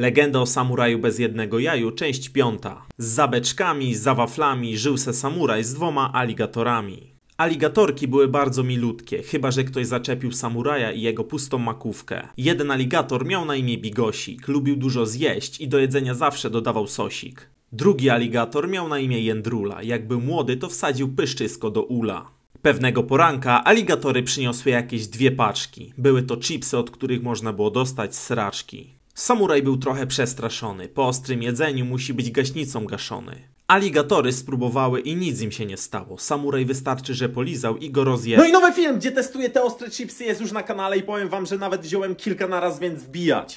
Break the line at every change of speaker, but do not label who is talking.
Legenda o samuraju bez jednego jaju, część piąta. Z zabeczkami, z zawaflami żył se samuraj z dwoma aligatorami. Aligatorki były bardzo milutkie, chyba że ktoś zaczepił samuraja i jego pustą makówkę. Jeden aligator miał na imię Bigosik, lubił dużo zjeść i do jedzenia zawsze dodawał sosik. Drugi aligator miał na imię Jędrula, jak był młody to wsadził pyszczysko do ula. Pewnego poranka aligatory przyniosły jakieś dwie paczki. Były to chipsy, od których można było dostać sraczki. Samuraj był trochę przestraszony. Po ostrym jedzeniu musi być gaśnicą gaszony. Aligatory spróbowały i nic im się nie stało. Samuraj wystarczy, że polizał i go rozjechał. No i
nowy film, gdzie testuję te ostre chipsy jest już na kanale i powiem wam, że nawet wziąłem kilka naraz, więc
wbijać.